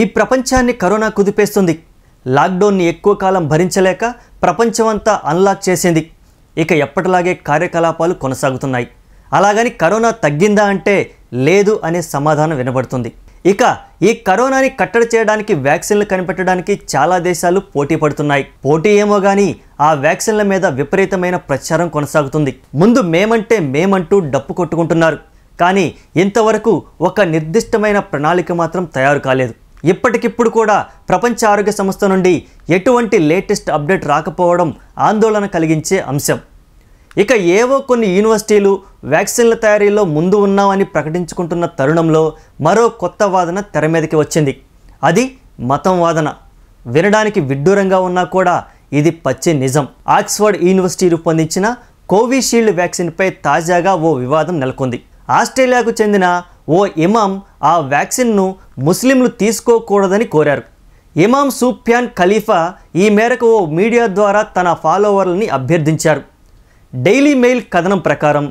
ఈ ప్రపంచాన్ని కరోనా కుదిపేస్తుంది లాక్డౌన్ని ఎక్కువ కాలం భరించలేక ప్రపంచమంతా అన్లాక్ చేసింది ఇక ఎప్పటిలాగే కార్యకలాపాలు కొనసాగుతున్నాయి అలాగని కరోనా తగ్గిందా అంటే లేదు అనే సమాధానం వినబడుతుంది ఇక ఈ కరోనాని కట్టడి చేయడానికి వ్యాక్సిన్లు కనిపెట్టడానికి చాలా దేశాలు పోటీ పడుతున్నాయి పోటీ ఏమో కానీ ఆ వ్యాక్సిన్ల మీద విపరీతమైన ప్రచారం కొనసాగుతుంది ముందు మేమంటే మేమంటూ డప్పు కొట్టుకుంటున్నారు కానీ ఇంతవరకు ఒక నిర్దిష్టమైన ప్రణాళిక మాత్రం తయారు కాలేదు ఇప్పటికిప్పుడు కూడా ప్రపంచ ఆరోగ్య సంస్థ నుండి ఎటువంటి లేటెస్ట్ అప్డేట్ రాకపోవడం ఆందోళన కలిగించే అంశం ఇక ఏవో కొన్ని యూనివర్సిటీలు వ్యాక్సిన్ల తయారీలో ముందు ఉన్నామని ప్రకటించుకుంటున్న తరుణంలో మరో కొత్త వాదన తెర మీదకి వచ్చింది అది మతం వాదన వినడానికి విడ్డూరంగా ఉన్నా కూడా ఇది పచ్చి నిజం ఆక్స్ఫర్డ్ యూనివర్సిటీ రూపొందించిన కోవిషీల్డ్ వ్యాక్సిన్పై తాజాగా ఓ వివాదం నెలకొంది ఆస్ట్రేలియాకు చెందిన ఓ ఇమాం ఆ వ్యాక్సిన్ను ముస్లింలు తీసుకోకూడదని కోరారు ఇమాం సూప్యాన్ ఖలీఫా ఈ మేరకు ఓ మీడియా ద్వారా తన ఫాలోవర్లని అభ్యర్థించారు డైలీ మెయిల్ కథనం ప్రకారం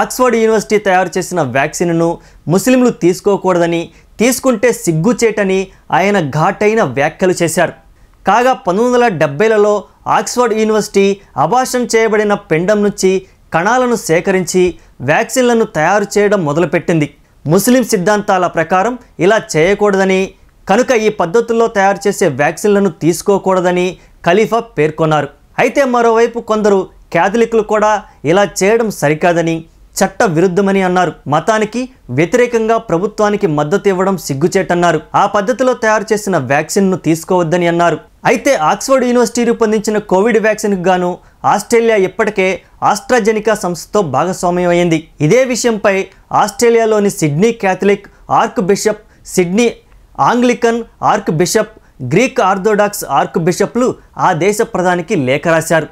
ఆక్స్ఫర్డ్ యూనివర్సిటీ తయారు చేసిన వ్యాక్సిన్ను ముస్లింలు తీసుకోకూడదని తీసుకుంటే సిగ్గుచేటని ఆయన ఘాటైన వ్యాఖ్యలు చేశారు కాగా పంతొమ్మిది వందల ఆక్స్ఫర్డ్ యూనివర్సిటీ అభాషణ చేయబడిన పెండం నుంచి కణాలను సేకరించి వ్యాక్సిన్లను తయారు చేయడం మొదలుపెట్టింది ముస్లిం సిద్ధాంతాల ప్రకారం ఇలా చేయకూడదని కనుక ఈ పద్ధతుల్లో తయారు చేసే వ్యాక్సిన్లను తీసుకోకూడదని ఖలీఫా పేర్కొన్నారు అయితే మరోవైపు కొందరు క్యాథలిక్లు కూడా ఇలా చేయడం సరికాదని చట్ట విరుద్ధమని అన్నారు మతానికి వ్యతిరేకంగా ప్రభుత్వానికి మద్దతు ఇవ్వడం సిగ్గుచేటన్నారు ఆ పద్ధతిలో తయారు చేసిన వ్యాక్సిన్ను తీసుకోవద్దని అన్నారు అయితే ఆక్స్ఫర్డ్ యూనివర్సిటీ రూపొందించిన కోవిడ్ వ్యాక్సిన్కు గాను ఆస్ట్రేలియా ఇప్పటికే ఆస్ట్రాజెనికా సంస్థతో భాగస్వామ్యం అయింది ఇదే విషయంపై ఆస్ట్రేలియాలోని Sydney Catholic archbishop Sydney Anglican archbishop Greek Orthodox ఆర్క్ బిషప్లు ఆ దేశ ప్రధానికి లేఖ రాశారు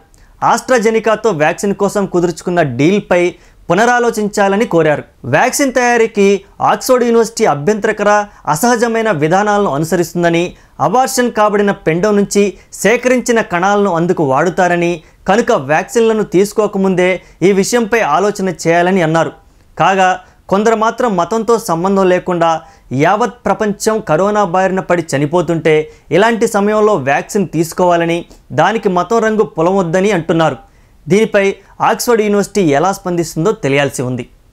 ఆస్ట్రాజెనికాతో వ్యాక్సిన్ కోసం కుదుర్చుకున్న డీల్పై పునరాలోచించాలని కోరారు వ్యాక్సిన్ తయారీకి ఆక్స్ఫర్డ్ యూనివర్సిటీ అభ్యంతరకర అసహజమైన విధానాలను అనుసరిస్తుందని అబార్షన్ కాబడిన పెండం నుంచి సేకరించిన కణాలను అందుకు వాడుతారని కనుక వ్యాక్సిన్లను తీసుకోకముందే ఈ విషయంపై ఆలోచన చేయాలని అన్నారు కాగా కొందరు మాత్రం మతంతో సంబంధం లేకుండా యావత్ ప్రపంచం కరోనా బారిన పడి చనిపోతుంటే ఇలాంటి సమయంలో వ్యాక్సిన్ తీసుకోవాలని దానికి మతం రంగు పొలమొద్దని అంటున్నారు దీనిపై ఆక్స్ఫర్డ్ యూనివర్సిటీ ఎలా స్పందిస్తుందో తెలియాల్సి ఉంది